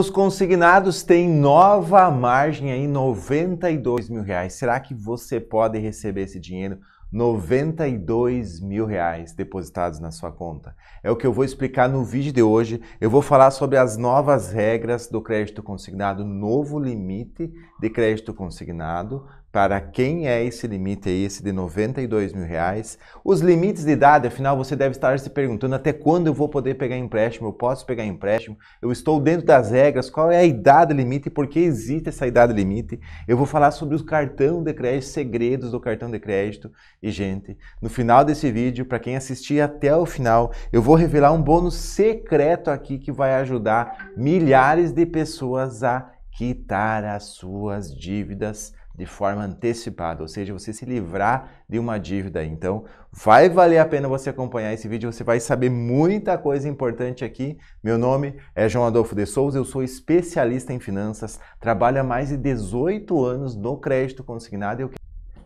nos consignados tem nova margem aí, 92 mil reais. Será que você pode receber esse dinheiro? 92 mil reais depositados na sua conta. É o que eu vou explicar no vídeo de hoje. Eu vou falar sobre as novas regras do crédito consignado, novo limite de crédito consignado, para quem é esse limite aí, esse de 92 mil reais. Os limites de idade, afinal, você deve estar se perguntando até quando eu vou poder pegar empréstimo, eu posso pegar empréstimo, eu estou dentro das regras, qual é a idade limite, por que existe essa idade limite. Eu vou falar sobre o cartão de crédito, segredos do cartão de crédito. E, gente, no final desse vídeo, para quem assistir até o final, eu vou revelar um bônus secreto aqui que vai ajudar milhares de pessoas a quitar as suas dívidas de forma antecipada, ou seja, você se livrar de uma dívida. Então, vai valer a pena você acompanhar esse vídeo, você vai saber muita coisa importante aqui. Meu nome é João Adolfo de Souza, eu sou especialista em finanças, trabalho há mais de 18 anos no crédito consignado eu...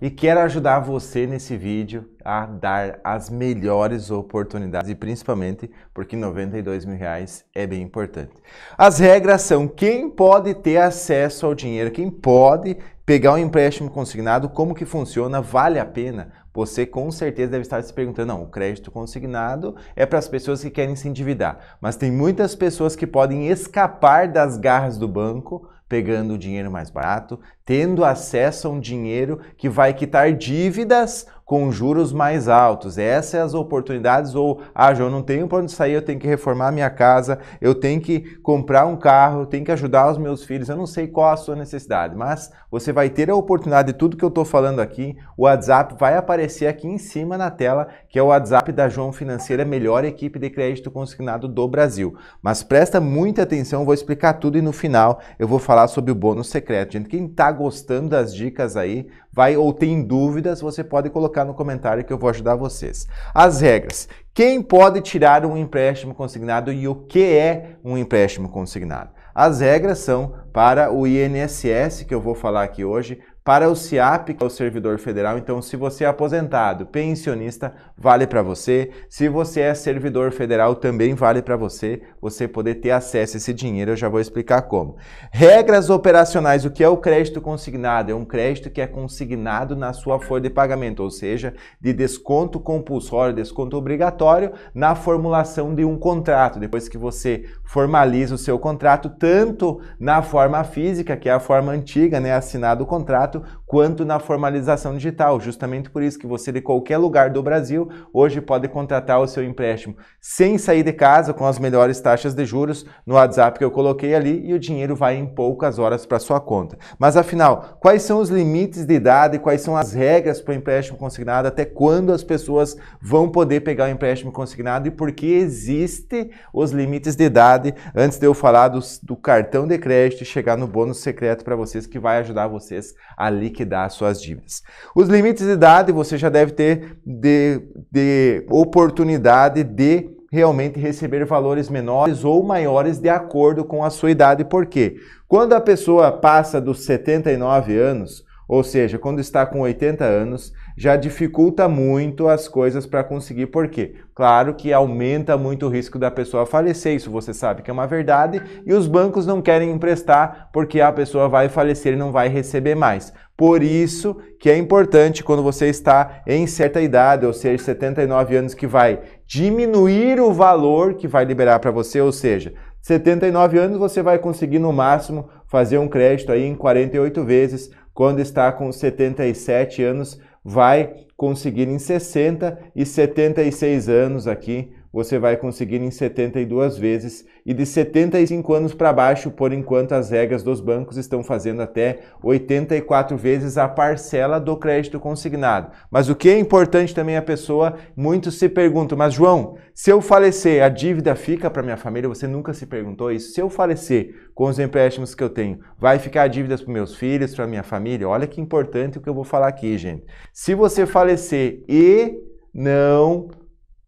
e quero ajudar você nesse vídeo a dar as melhores oportunidades e principalmente porque 92 mil reais é bem importante. As regras são quem pode ter acesso ao dinheiro, quem pode Pegar um empréstimo consignado, como que funciona? Vale a pena? Você com certeza deve estar se perguntando, não, o crédito consignado é para as pessoas que querem se endividar, mas tem muitas pessoas que podem escapar das garras do banco pegando o dinheiro mais barato, tendo acesso a um dinheiro que vai quitar dívidas com juros mais altos. Essas são é as oportunidades ou ah, João, não tenho para onde sair, eu tenho que reformar minha casa, eu tenho que comprar um carro, eu tenho que ajudar os meus filhos. Eu não sei qual a sua necessidade, mas você vai ter a oportunidade de tudo que eu estou falando aqui. O WhatsApp vai aparecer aqui em cima na tela, que é o WhatsApp da João Financeira, melhor equipe de crédito consignado do Brasil. Mas presta muita atenção, vou explicar tudo e no final eu vou falar sobre o bônus secreto. Gente, quem está gostando das dicas aí, vai ou tem dúvidas, você pode colocar no comentário que eu vou ajudar vocês. As regras. Quem pode tirar um empréstimo consignado e o que é um empréstimo consignado? As regras são para o INSS, que eu vou falar aqui hoje, para o SIAP, que é o servidor federal, então se você é aposentado, pensionista, vale para você. Se você é servidor federal, também vale para você, você poder ter acesso a esse dinheiro, eu já vou explicar como. Regras operacionais, o que é o crédito consignado? É um crédito que é consignado na sua folha de pagamento, ou seja, de desconto compulsório, desconto obrigatório na formulação de um contrato. Depois que você formaliza o seu contrato, tanto na forma física, que é a forma antiga, né, assinado o contrato, contato, quanto na formalização digital. Justamente por isso que você de qualquer lugar do Brasil hoje pode contratar o seu empréstimo sem sair de casa, com as melhores taxas de juros no WhatsApp que eu coloquei ali e o dinheiro vai em poucas horas para sua conta. Mas afinal, quais são os limites de idade, quais são as regras para o empréstimo consignado, até quando as pessoas vão poder pegar o empréstimo consignado e por que existe os limites de idade antes de eu falar do cartão de crédito e chegar no bônus secreto para vocês que vai ajudar vocês a a liquidar suas dívidas. Os limites de idade você já deve ter de, de oportunidade de realmente receber valores menores ou maiores de acordo com a sua idade. Por quê? Quando a pessoa passa dos 79 anos, ou seja, quando está com 80 anos, já dificulta muito as coisas para conseguir. Por quê? Claro que aumenta muito o risco da pessoa falecer, isso você sabe que é uma verdade, e os bancos não querem emprestar porque a pessoa vai falecer e não vai receber mais. Por isso que é importante quando você está em certa idade, ou seja, 79 anos, que vai diminuir o valor que vai liberar para você, ou seja, 79 anos você vai conseguir no máximo fazer um crédito aí em 48 vezes, quando está com 77 anos vai conseguir em 60 e 76 anos aqui você vai conseguir em 72 vezes e de 75 anos para baixo, por enquanto as regras dos bancos estão fazendo até 84 vezes a parcela do crédito consignado. Mas o que é importante também a pessoa, muitos se perguntam, mas João, se eu falecer, a dívida fica para minha família? Você nunca se perguntou isso? Se eu falecer com os empréstimos que eu tenho, vai ficar a dívidas para meus filhos, para minha família? Olha que importante o que eu vou falar aqui, gente. Se você falecer e não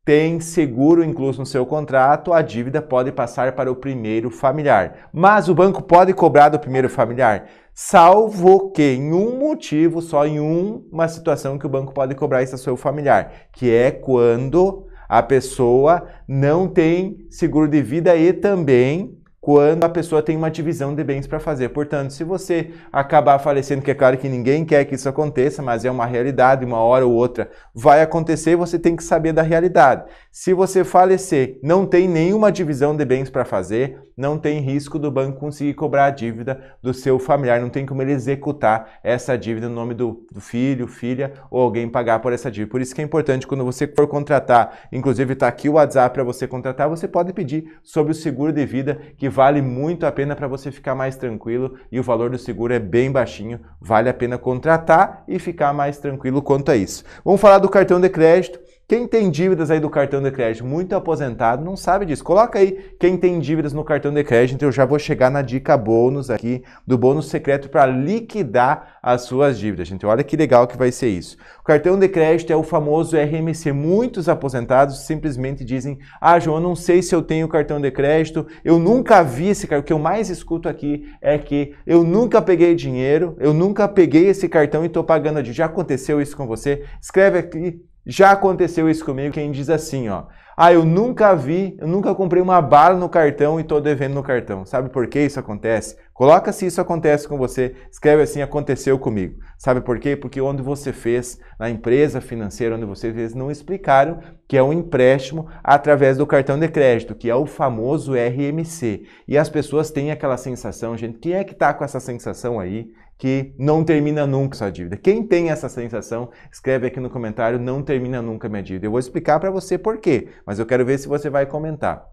tem seguro incluso no seu contrato, a dívida pode passar para o primeiro familiar. Mas o banco pode cobrar do primeiro familiar, salvo que em um motivo, só em uma situação que o banco pode cobrar isso a seu familiar, que é quando a pessoa não tem seguro de vida e também quando a pessoa tem uma divisão de bens para fazer. Portanto, se você acabar falecendo, que é claro que ninguém quer que isso aconteça, mas é uma realidade, uma hora ou outra vai acontecer, você tem que saber da realidade. Se você falecer, não tem nenhuma divisão de bens para fazer, não tem risco do banco conseguir cobrar a dívida do seu familiar, não tem como ele executar essa dívida no nome do, do filho, filha ou alguém pagar por essa dívida. Por isso que é importante quando você for contratar, inclusive está aqui o WhatsApp para você contratar, você pode pedir sobre o seguro de vida que vale muito a pena para você ficar mais tranquilo e o valor do seguro é bem baixinho, vale a pena contratar e ficar mais tranquilo quanto a isso. Vamos falar do cartão de crédito. Quem tem dívidas aí do cartão de crédito, muito aposentado, não sabe disso. Coloca aí quem tem dívidas no cartão de crédito, eu já vou chegar na dica bônus aqui do bônus secreto para liquidar as suas dívidas. Gente, olha que legal que vai ser isso. O cartão de crédito é o famoso RMC. Muitos aposentados simplesmente dizem: "Ah, João, eu não sei se eu tenho cartão de crédito. Eu nunca vi esse cartão. O que eu mais escuto aqui é que eu nunca peguei dinheiro, eu nunca peguei esse cartão e estou pagando a dívida. Já aconteceu isso com você? Escreve aqui já aconteceu isso comigo, quem diz assim, ó. Ah, eu nunca vi, eu nunca comprei uma bala no cartão e tô devendo no cartão. Sabe por que isso acontece? Coloca se isso acontece com você, escreve assim, aconteceu comigo. Sabe por quê? Porque onde você fez, na empresa financeira onde você fez, não explicaram que é um empréstimo através do cartão de crédito, que é o famoso RMC. E as pessoas têm aquela sensação, gente, quem é que está com essa sensação aí? que não termina nunca sua dívida. Quem tem essa sensação, escreve aqui no comentário, não termina nunca minha dívida. Eu vou explicar para você por quê, mas eu quero ver se você vai comentar.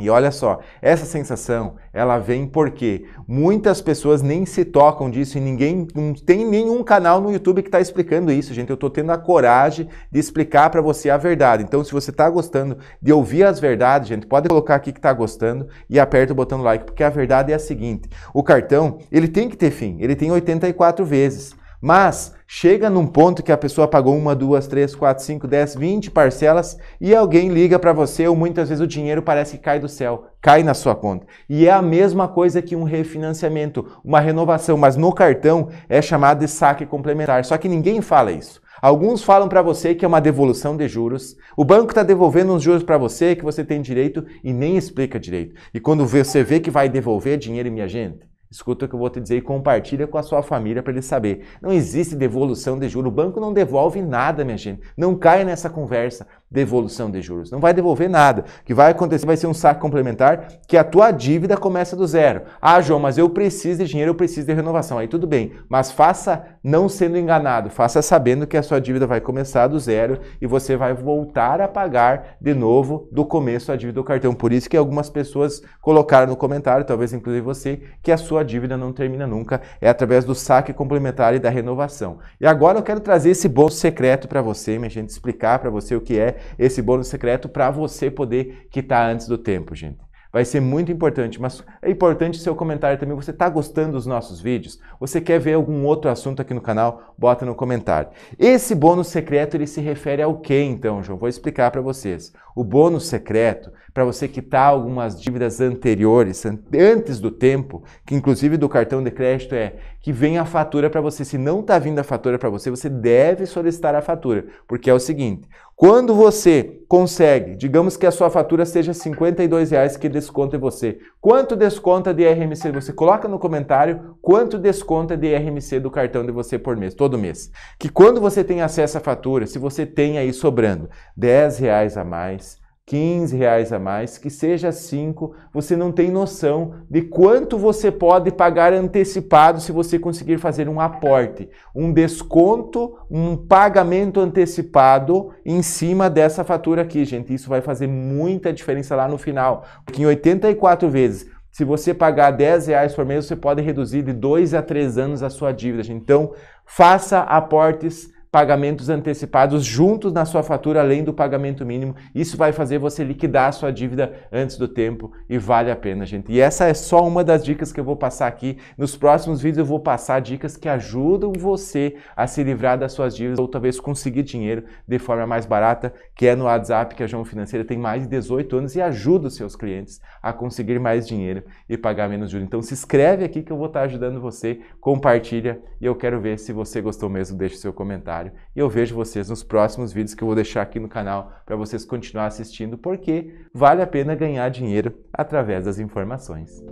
E olha só, essa sensação, ela vem porque muitas pessoas nem se tocam disso e ninguém, não tem nenhum canal no YouTube que está explicando isso, gente. Eu estou tendo a coragem de explicar para você a verdade. Então, se você está gostando de ouvir as verdades, gente, pode colocar aqui que está gostando e aperta o botão like, porque a verdade é a seguinte. O cartão, ele tem que ter fim, ele tem 84 vezes, mas Chega num ponto que a pessoa pagou uma, duas, três, quatro, cinco, dez, vinte parcelas e alguém liga para você ou muitas vezes o dinheiro parece que cai do céu, cai na sua conta. E é a mesma coisa que um refinanciamento, uma renovação, mas no cartão é chamado de saque complementar. Só que ninguém fala isso. Alguns falam para você que é uma devolução de juros, o banco está devolvendo uns juros para você que você tem direito e nem explica direito. E quando você vê que vai devolver dinheiro, minha gente, Escuta o que eu vou te dizer e compartilha com a sua família para ele saber. Não existe devolução de juro, o banco não devolve nada, minha gente. Não caia nessa conversa devolução de juros. Não vai devolver nada. O que vai acontecer vai ser um saque complementar que a tua dívida começa do zero. Ah, João, mas eu preciso de dinheiro, eu preciso de renovação. Aí tudo bem, mas faça não sendo enganado, faça sabendo que a sua dívida vai começar do zero e você vai voltar a pagar de novo do começo a dívida do cartão. Por isso que algumas pessoas colocaram no comentário, talvez inclusive você, que a sua dívida não termina nunca, é através do saque complementar e da renovação. E agora eu quero trazer esse bolso secreto para você, minha gente, explicar para você o que é esse bônus secreto para você poder quitar antes do tempo, gente. Vai ser muito importante, mas é importante seu comentário também. Você está gostando dos nossos vídeos? Você quer ver algum outro assunto aqui no canal? Bota no comentário. Esse bônus secreto ele se refere ao que então, João? Vou explicar para vocês. O bônus secreto para você quitar algumas dívidas anteriores, antes do tempo, que inclusive do cartão de crédito é que vem a fatura para você. Se não está vindo a fatura para você, você deve solicitar a fatura, porque é o seguinte: quando você consegue, digamos que a sua fatura seja R$ reais que desconta em você, quanto desconta de RMC você? Coloca no comentário quanto desconta de RMC do cartão de você por mês, todo mês. Que quando você tem acesso à fatura, se você tem aí sobrando R$ reais a mais, 15 reais a mais, que seja 5, você não tem noção de quanto você pode pagar antecipado se você conseguir fazer um aporte, um desconto, um pagamento antecipado em cima dessa fatura aqui, gente. Isso vai fazer muita diferença lá no final, porque em 84 vezes, se você pagar 10 reais por mês, você pode reduzir de 2 a 3 anos a sua dívida. Gente. Então, faça aportes pagamentos antecipados juntos na sua fatura, além do pagamento mínimo. Isso vai fazer você liquidar a sua dívida antes do tempo e vale a pena, gente. E essa é só uma das dicas que eu vou passar aqui. Nos próximos vídeos eu vou passar dicas que ajudam você a se livrar das suas dívidas ou talvez conseguir dinheiro de forma mais barata, que é no WhatsApp, que a João Financeira tem mais de 18 anos e ajuda os seus clientes a conseguir mais dinheiro e pagar menos juros. Então se inscreve aqui que eu vou estar ajudando você, compartilha e eu quero ver se você gostou mesmo, deixe seu comentário e eu vejo vocês nos próximos vídeos que eu vou deixar aqui no canal para vocês continuar assistindo, porque vale a pena ganhar dinheiro através das informações.